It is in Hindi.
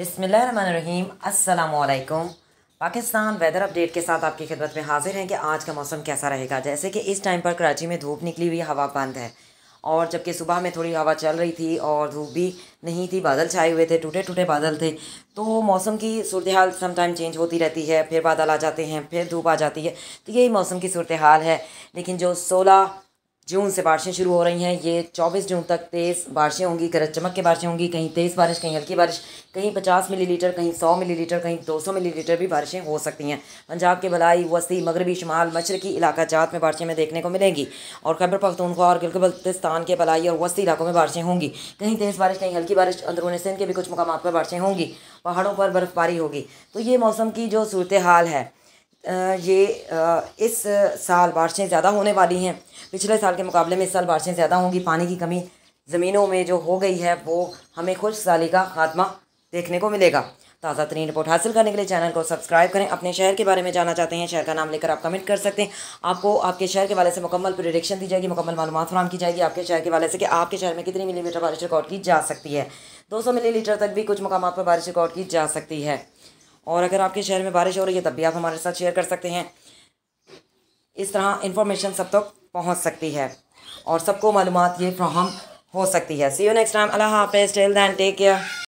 बसमीम अल्लाम पाकिस्तान वेदर अपडेट के साथ आपकी खिदमत में हाजिर हैं कि आज का मौसम कैसा रहेगा जैसे कि इस टाइम पर कराची में धूप निकली हुई हवा बंद है और जबकि सुबह में थोड़ी हवा चल रही थी और धूप भी नहीं थी बादल छाए हुए थे टूटे टूटे बादल थे तो मौसम की सूरत हाल समटाइम चेंज होती रहती है फिर बादल आ जाते हैं फिर धूप आ जाती है तो यही मौसम की सूरत हाल है लेकिन जो सोलह जून से बारिशें शुरू हो रही हैं ये चौबीस जून तक तेज़ बारिशें होंगी गरज चमक के बारिशें होंगी कहीं तेज़ बारिश कहीं हल्की बारिश कहीं पचास मिलीलीटर कहीं सौ मिलीलीटर कहीं दो सौ मिलीलीटर भी बारिशें हो सकती हैं पंजाब के बलाई वस्ती मगरबी शमाल मशरकी इलाका जात में बारिशें में देखने को मिलेंगी और खैबर पख्तूनख्वा और बल्तिस्तान के बलाई और वस्ती इलाकों में बारिशें होंगी कहीं तेज़ बारिश कहीं हल्की बारिश अंदरून सिंध के भी कुछ मकाम पर बारिशें होंगी पहाड़ों पर बर्फ़बारी होगी तो ये मौसम की जो सूरत हाल है ये इस साल बारिशें ज़्यादा होने वाली हैं पिछले साल के मुकाबले में इस साल बारिशें ज़्यादा होंगी पानी की कमी ज़मीनों में जो हो गई है वो हमें खुश साली का खात्मा देखने को मिलेगा ताज़ा तरीन रिपोर्ट हासिल करने के लिए चैनल को सब्सक्राइब करें अपने शहर के बारे में जानना चाहते हैं शहर का नाम लेकर आप कमेंट कर सकते हैं आपको आपके शहर के वाले से मुकम्मल प्रोडिक्शन दी जाएगी मुकम्मल मालूम फराम की जाएगी आपके शहर के वाले से कि आपके शहर में कितनी मिलीमीटर बारिश रिकॉर्ड की जा सकती है 200 मिलीलीटर तक भी कुछ मकाम पर बारिश रिकॉर्ड की जा सकती है और अगर आपके शहर में बारिश हो रही है तब भी आप हमारे साथ शेयर कर सकते हैं इस तरह इन्फॉर्मेशन सब तक पहुँच सकती है और सबको मालूम ये फ्राहम हो सकती है सी यू नेक्स्ट टाइम अल्लाह हाफ़ टेल दैन टेक केयर